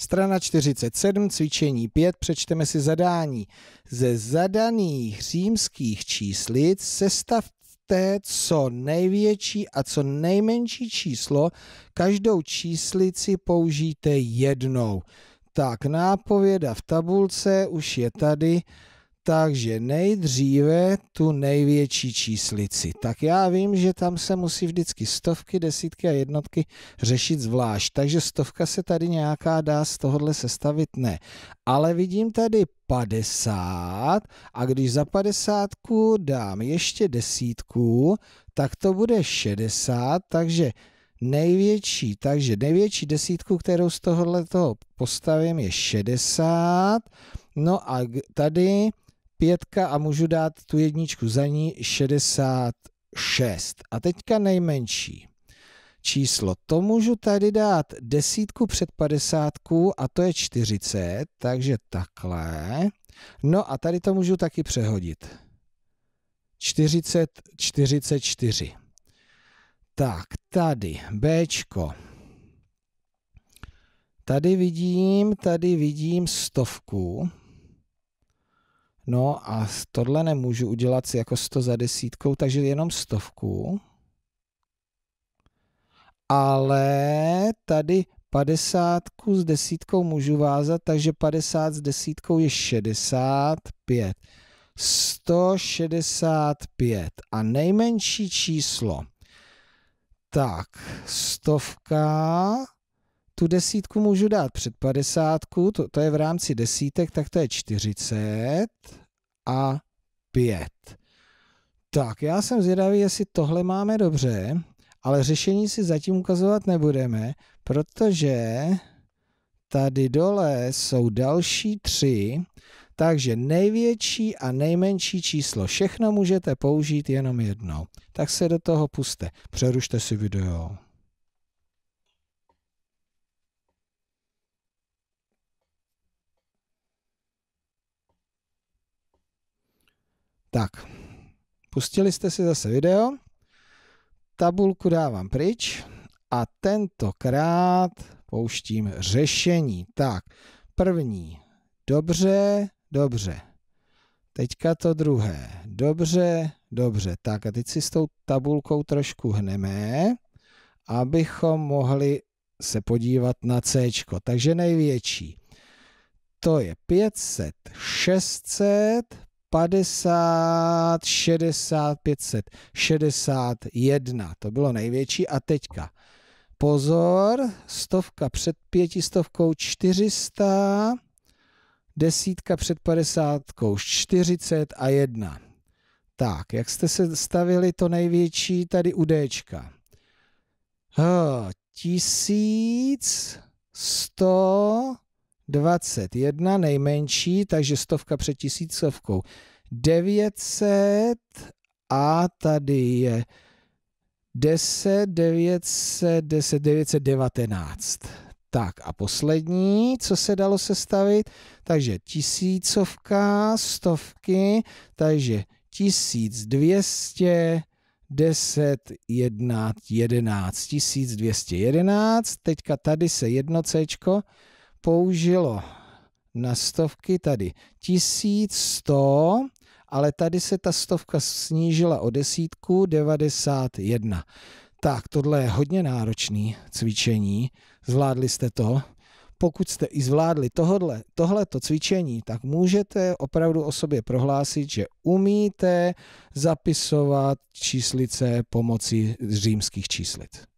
Strana 47, cvičení 5, přečteme si zadání. Ze zadaných římských číslic sestavte co největší a co nejmenší číslo, každou číslici použijte jednou. Tak nápověda v tabulce už je tady. Takže nejdříve tu největší číslici. Tak já vím, že tam se musí vždycky stovky, desítky a jednotky řešit zvlášť. Takže stovka se tady nějaká dá z tohohle sestavit? Ne. Ale vidím tady 50 a když za 50 dám ještě desítku, tak to bude 60, takže největší, takže největší desítku, kterou z tohohle toho postavím je 60, no a tady pětka a můžu dát tu jedničku za ní 66. A teďka nejmenší číslo. To můžu tady dát desítku před padesátku a to je 40, takže takhle. No a tady to můžu taky přehodit. 40, 44. Tak, tady Bčko. Tady vidím, tady vidím stovku. No a tohle nemůžu udělat si jako 100 za desítkou, takže jenom stovku. Ale tady 50 s desítkou můžu vázat, takže 50 s desítkou je 65. 165 a nejmenší číslo. Tak, stovka tu desítku můžu dát před padesátku, to, to je v rámci desítek, tak to je 40 a 5. Tak, já jsem zvědavý, jestli tohle máme dobře, ale řešení si zatím ukazovat nebudeme, protože tady dole jsou další tři, takže největší a nejmenší číslo. Všechno můžete použít jenom jednou. Tak se do toho puste. Přerušte si video. Tak, pustili jste si zase video, tabulku dávám pryč a tentokrát pouštím řešení. Tak, první, dobře, dobře. Teďka to druhé, dobře, dobře. Tak a teď si s tou tabulkou trošku hneme, abychom mohli se podívat na C. Takže největší. To je 500, 600, 50, 60, 500, 61. To bylo největší. A teďka pozor, stovka před pětistovkou 400, desítka před padesátkou 40 a 1. Tak, jak jste se stavili to největší tady u Dčka? Tisíc, 1100 21 nejmenší, takže stovka před tisícovkou. 900 a tady je 10, 900, 10, 919. Tak a poslední, co se dalo sestavit, takže tisícovka, stovky, takže 1200, 10, 1, 11, 1211, teďka tady se jedno Cčko, použilo na stovky tady 1100, ale tady se ta stovka snížila o desítku 91. Tak, tohle je hodně náročné cvičení, zvládli jste to. Pokud jste i zvládli tohle, tohleto cvičení, tak můžete opravdu o sobě prohlásit, že umíte zapisovat číslice pomocí římských číslic.